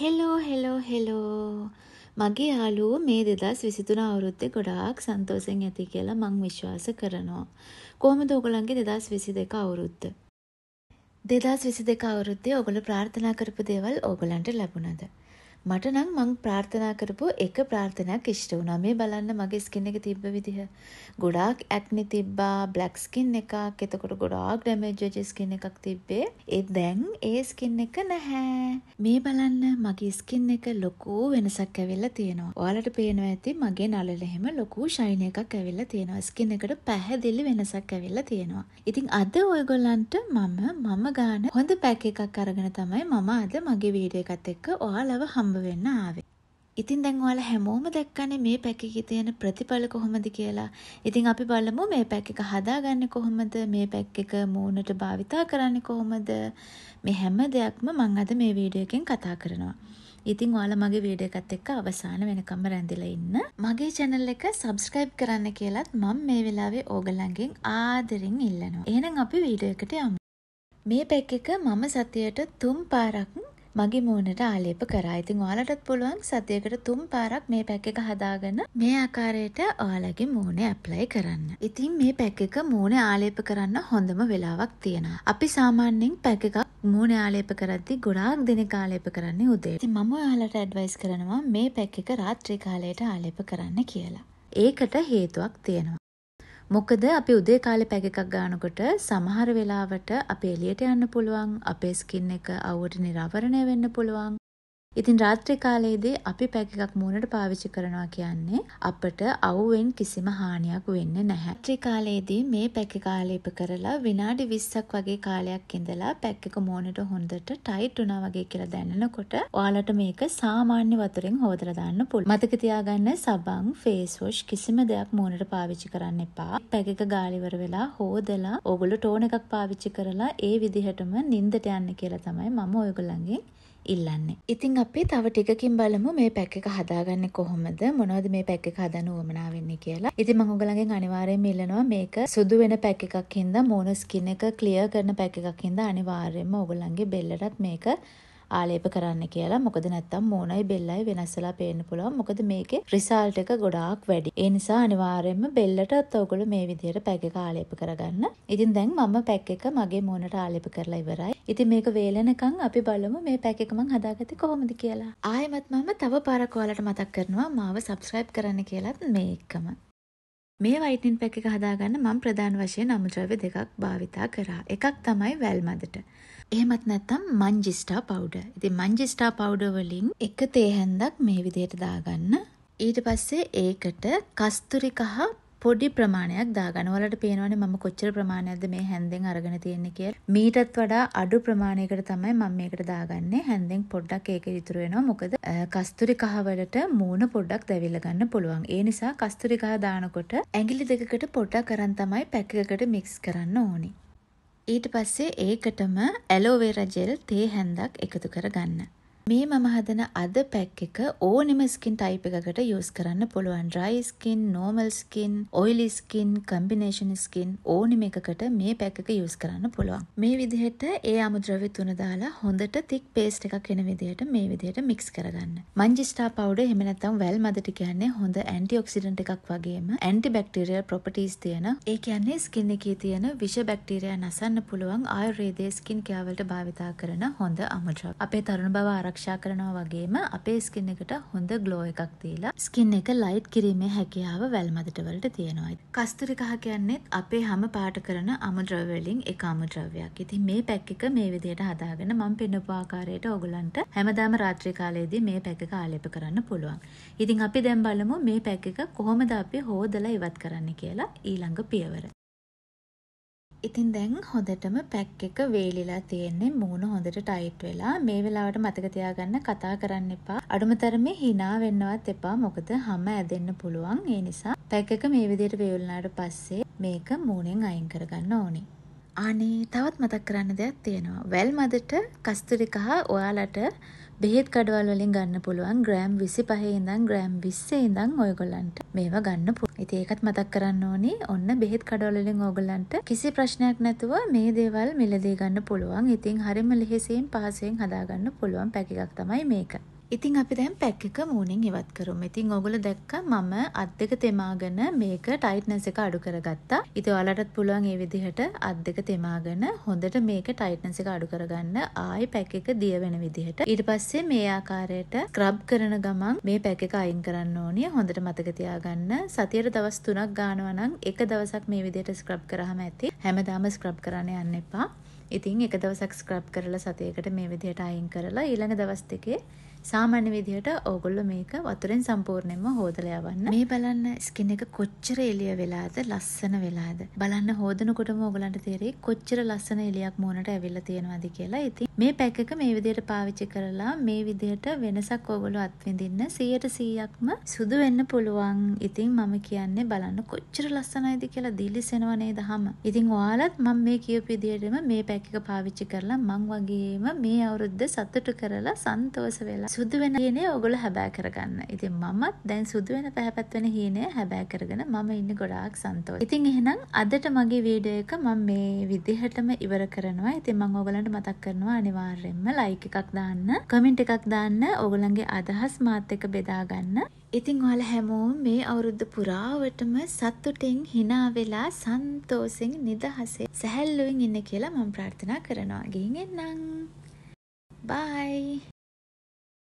Hello hello hello මගේ යාළුවෝ මේ 2023 අවුරුද්දේ ගොඩාක් සන්තෝෂෙන් ඇති කියලා මං විශ්වාස කරනවා. කොහොමද ඔයගලන්ගේ 2022 අවුරුද්ද? 2022 අවුරුද්දේ ඔයගොල්ලෝ ප්‍රාර්ථනා කරපු දේවල් ඔයගලන්ට ලැබුණද? මට නම් මං ප්‍රාර්ථනා කරපු එක ප්‍රාර්ථනයක් ඉෂ්ට වුණා. මේ බලන්න මගේ ස්කින් එක තිබ්බ විදිහ. ගොඩාක් ඇක්නි තිබ්බා, බ්ලැක් ස්කින් එකක්, එතකොට ගොඩාක් ඩැමේජ් වෙච්ච ස්කින් එකක් තිබ්බේ. ඒ දැන් ඒ ස්කින් එක නැහැ. මේ බලන්න මගේ ස්කින් එක ලොකු වෙනසක් ඇවිල්ලා තියෙනවා. ඔයාලට පේනවා ඇති මගේ නළල එහෙම ලොකු ෂයින් එකක් ඇවිල්ලා තියෙනවා. ස්කින් එකට පැහැදිලි වෙනසක් ඇවිල්ලා තියෙනවා. ඉතින් අද ඔයගොල්ලන්ට මම මම ගාන හොඳ පැක් එකක් අරගෙන තමයි මම අද මගේ වීඩියෝ එකත් එක්ක ඔයාලව හම් හම්බ වෙන්න ආවේ. ඉතින් දැන් ඔයාලා හැමෝම දැක්කනේ මේ පැකේකේ තියෙන ප්‍රතිඵල කොහොමද කියලා. ඉතින් අපි බලමු මේ පැක් එක හදාගන්නේ කොහොමද? මේ පැක් එක මූණට භාවිතා කරන්නේ කොහොමද? මේ හැම දෙයක්ම මම අද මේ වීඩියෝ එකෙන් කතා කරනවා. ඉතින් ඔයාලා මගේ වීඩියෝ එකත් එක්ක අවසාන වෙනකම්ම රැඳිලා ඉන්න. මගේ channel එක subscribe කරන්න කියලත් මම මේ වෙලාවේ ඕගලන්ගෙන් ආදරෙන් ඉල්ලනවා. එහෙනම් අපි වීඩියෝ එකට යමු. මේ පැක් එක මම සතියට තුන් පාරක් මගේ මූණට ආලේප කරා. ඉතින් ඔයාලටත් පුළුවන් සතියකට තුන් පාරක් මේ පැක් එක හදාගෙන මේ ආකාරයට ඔයාලගේ මූණේ ඇප්ලයි කරන්න. ඉතින් මේ පැක් එක මූණේ ආලේප කරන්න හොඳම වෙලාවක් තියෙනවා. අපි සාමාන්‍යයෙන් පැක් එකක් මූණේ ආලේප කරද්දී ගොඩාක් දෙනෙක් ආලේප කරන්නේ උදේ. ඉතින් මම ඔයාලට ඇඩ්වයිස් කරනවා මේ පැක් එක රාත්‍රී කාලයට ආලේප කරන්න කියලා. ඒකට හේතුවක් තියෙනවා. මොකද අපි උදේ කාලේ පැග් එකක් ගන්නකොට සමහර වෙලාවට අපි එළියට යන්න පුළුවන් අපේ ස්කින් එක අවුවට නිරාවරණය වෙන්න පුළුවන් ඉතින් රාත්‍රී කාලයේදී අපි පැග් එකක් මූණට පාවිච්චි කරනවා කියන්නේ අපට අවුවෙන් කිසිම හානියක් වෙන්නේ නැහැ. රාත්‍රී කාලයේදී මේ පැග් එක ආලේප කරලා විනාඩි 20ක් වගේ කාලයක් ඉඳලා පැග් එක මූණට හොඳට ටයිට් වුණා වගේ කියලා දැනෙනකොට ඔයාලට මේක සාමාන්‍ය වතුරෙන් හොදලා දාන්න පුළුවන්. මතක තියාගන්න සබන්, ෆේස් වොෂ් කිසිම දෙයක් මූණට පාවිච්චි කරන්න එපා. පැග් එක ගාලිවර වෙලා හොදලා ඕගොල්ලෝ ටෝන් එකක් පාවිච්චි කරලා ඒ විදිහටම නිින්දට යන්න කියලා තමයි මම ඔයගොල්ලන්ගෙන් ඉල්ලන්නේ. ඉතින් අපි තව ටිකකින් බලමු මේ පැක් එක හදාගන්න කොහොමද මොනවද මේ පැක් එක හදන්න උවමනා වෙන්නේ කියලා. ඉතින් මම ඔයගලගෙන් අනිවාර්යයෙන්ම ඉල්ලනවා මේක සුදු වෙන පැක් එකක් හින්දා මොනෝ ස්කින් එක ක්ලියර් කරන පැක් එකක් හින්දා අනිවාර්යයෙන්ම ඔයගලන්ගේ බෙල්ලටත් මේක ආලේප කරන්න කියලා. මොකද නැත්තම් මූණයි බෙල්ලයි වෙනස් වෙලා පේන්න පුළුවන්. මොකද මේකේ රිසල්ට් එක ගොඩාක් වැඩි. ඒ නිසා අනිවාර්යයෙන්ම බෙල්ලටත් ඔයගොල්ලෝ මේ විදිහට පැක් එක ආලේප කරගන්න. ඉතින් දැන් මම පැක් එක මගේ මූණට ආලේප කරලා ඉවරයි. ඉතින් මේක වේලනකම් අපි බලමු මේ පැක් එක මං හදාගත්තේ කොහොමද කියලා. ආයෙමත් මම තව පාරක් ඔයාලට මතක් කරනවා මාව subscribe කරන්න කියලත් මේ එක්කම. මේ වයිටන් පැක් එක හදාගන්න මම ප්‍රධාන වශයෙන් අමුද්‍රව්‍ය දෙකක් භාවිතා කරා. එකක් තමයි වැල් මදට. එහෙමත් නැත්නම් මංජිස්ටා පවුඩර්. ඉතින් මංජිස්ටා පවුඩර් වලින් එක තේ හැන්දක් මේ විදිහට දාගන්න. ඊට පස්සේ ඒකට කස්තුරි කහ පොඩි ප්‍රමාණයක් දාගන්න. ඔයාලට පේනවනේ මම කොච්චර ප්‍රමාණයක්ද මේ හැන්දෙන් අරගෙන තියෙන්නේ කියලා. මීටත් වඩා අඩු ප්‍රමාණයකට තමයි මම මේකට දාගන්නේ. හැන්දෙන් පොඩ්ඩක් ඒක ඉතුරු වෙනවා. මොකද කස්තුරි කහ වලට මූණ පොඩ්ඩක් දැවිලා ගන්න පුළුවන්. ඒ නිසා කස්තුරි කහ දානකොට ඇඟිලි දෙකකට පොඩක් අරන් තමයි පැක් එකකට මික්ස් කරන්න ඕනේ. ඊට පස්සේ ඒකටම ඇලෝවේරා ජෙල් තේ හැන්දක් එකතු කරගන්න. මේ මම හදන අද පැක් එක ඕනෙම ස්කින් ටයිප් එකකට යූස් කරන්න පුළුවන්. dry skin, normal skin, oily skin, combination skin ඕනෙම එකකට මේ පැක් එක යූස් කරන්න පුළුවන්. මේ විදිහට ඒ අමුද්‍රව්‍ය තුන දාලා හොඳට thick paste එකක් වෙන විදිහට මේ විදිහට mix කරගන්න. මංජිස්ටා powder එහෙම නැත්නම් වැල් මදට කියන්නේ හොඳ ඇන්ටිඔක්සිඩන්ට් එකක් වගේම ඇන්ටිබැක්ටීරියල් ප්‍රොපර්ටිස් තියෙන. ඒ කියන්නේ ස්කින් එකේ තියෙන විෂ බැක්ටීරියා නසන්න පුළුවන් ආයුර්වේදයේ ස්කින් කෙයාවලට භාවිතා කරන හොඳ අමුද්‍රව්‍ය. අපේ තරුණ බව ආරක්ෂා ආරක්ෂා කරනවා වගේම අපේ ස්කින් එකට හොඳ ග්ලෝ එකක් දීලා ස්කින් එක ලයිට් කිරීමේ හැකියාව වැල් මදට වලට තියෙනවා. කස්තුරි කහ කියන්නේත් අපේ හැම පාට කරන අමුද්‍රව්‍ය වලින් එක අමුද්‍රව්‍යයක්. ඉතින් මේ පැක් එක මේ විදිහට හදාගෙන මම පෙන්නපු ආකාරයට ඔයගලන්ට හැමදාම රාත්‍රී කාලයේදී මේ පැක් එක ආලේප කරන්න පුළුවන්. ඉතින් අපි දැන් බලමු මේ පැක් එක කොහොමද අපි හොදලා ඉවත් කරන්න කියලා ඊළඟ පියවර. ඉතින් දැන් හොඳටම පැක් එක වේලිලා තියෙන්නේ මූුණ හොඳට ටයිට් වෙලා මේ වෙලාවට මතක තියාගන්න කතා කරන්න එපා අඩුම තරමේ හිනා වෙන්නවත් එපා මොකද හම ඇදෙන්න පුළුවන් ඒ නිසා පැක් එක මේ විදියට වේවුලනාට පස්සේ මේක මූුණෙන් අයින් කරගන්න ඕනි අනේ තවත් මතක් කරන්න දෙයක් තියෙනවා වැල් මදට කස්තුරිකහා ඔයාලට බෙහෙත් කඩවල් වලින් ගන්න පුළුවන් ග්‍රෑම් 25 ඉඳන් ග්‍රෑම් 20 ඉඳන් ඔයගොල්ලන්ට මේවා ගන්න පුළුවන්. ඉතින් ඒකත් මතක් කරන්න ඕනේ. ඔන්න බෙහෙත් කඩවල් වලින් ඕගොල්ලන්ට කිසි ප්‍රශ්නයක් නැතුව මේ දේවල් මිලදී ගන්න පුළුවන්. ඉතින් හරිම ලෙහෙසියෙන් පහසුවෙන් හදාගන්න පුළුවන් පැකිකක් තමයි මේක. ඉතින් අපි දැන් පැක් එක මූණෙන් ඉවත් කරමු. ඉතින් ඔයගොල්ලෝ දැක්කා මම අත් දෙක තෙමාගෙන මේක ටයිට්නස් එක අඩු කරගත්තා. ඉතින් ඔයාලටත් පුළුවන් මේ විදිහට අත් දෙක තෙමාගෙන හොඳට මේක ටයිට්නස් එක අඩු කරගන්න ආයි පැක් එක දිය වෙන විදිහට. ඊට පස්සේ මේ ආකාරයට ස්ක්‍රබ් කරන ගමන් මේ පැක් එක අයින් කරන්න ඕනේ. හොඳට මතක තියාගන්න. සතියට දවස් 3ක් ගානවා නම් එක දවසක් මේ විදිහට ස්ක්‍රබ් කරාම ඇති. හැමදාම ස්ක්‍රබ් කරන්න යන්න එපා. ඉතින් එක දවසක් ස්ක්‍රබ් කරලා සතියකට මේ විදිහට අයින් කරලා ඊළඟ දවස් දෙකේ සාමාන්‍ය විදිහට ඕගොල්ලෝ මේක වතුරෙන් සම්පූර්ණයෙන්ම හොදලා යවන්න. මේ බලන්න ස්කින් එක කොච්චර එළිය වෙලාද, ලස්සන වෙලාද. බලන්න හොදනකොටම ඕගලන්ට තේරෙයි කොච්චර ලස්සන එළියක් මූණට ඇවිල්ලා තියෙනවද කියලා. ඉතින් මේ පැක් එක මේ විදිහට පාවිච්චි කරලා මේ විදිහට වෙනසක් ඕගොල්ලෝ අත්විඳින්න 100%ක්ම සුදු වෙන්න පුළුවන්. ඉතින් මම කියන්නේ බලන්න කොච්චර ලස්සනයිද කියලා දිලිසෙනව නේද හැම. ඉතින් ඔයාලත් මම මේ කියපු විදිහටම මේ පැක් එක පාවිච්චි කරලා මං වගේම මේ අවුරුද්ද සතුටු කරලා සන්තෝෂ වෙලා සුදු වෙන හීනේ ඔයගොල්ලෝ හැබෑ කරගන්න. ඉතින් මමත් දැන් සුදු වෙන පැහැපත් වෙන හීනේ හැබෑ කරගෙන මම ඉන්නේ ගොඩාක් සන්තෝෂයි. ඉතින් එහෙනම් අදට මගේ වීඩියෝ එක මම මේ විදිහටම ඉවර කරනවා. ඉතින් මම ඔයගලන්ට මතක් කරනවා අනිවාර්යයෙන්ම ලයික් එකක් දාන්න, කමෙන්ට් එකක් දාන්න, ඔයගලන්ගේ අදහස් මාත් එක්ක බෙදා ගන්න. ඉතින් ඔයාලා හැමෝම මේ අවුරුද්ද පුරාවටම සතුටින් hina වෙලා සන්තෝෂෙන් නිදහසේ සැහැල්ලුවෙන් ඉන්න කියලා මම ප්‍රාර්ථනා කරනවා. ගිහින් එන්නම්. Bye.